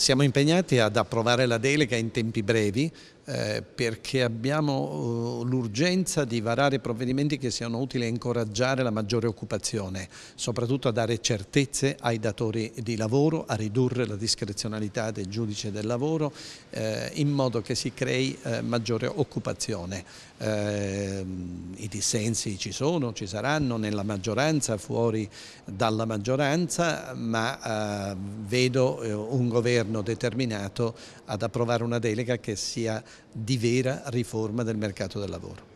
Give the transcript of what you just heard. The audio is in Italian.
Siamo impegnati ad approvare la delega in tempi brevi eh, perché abbiamo uh, l'urgenza di varare provvedimenti che siano utili a incoraggiare la maggiore occupazione, soprattutto a dare certezze ai datori di lavoro, a ridurre la discrezionalità del giudice del lavoro eh, in modo che si crei eh, maggiore occupazione. Ehm, i dissensi ci sono, ci saranno nella maggioranza, fuori dalla maggioranza, ma eh, vedo eh, un governo determinato ad approvare una delega che sia di vera riforma del mercato del lavoro.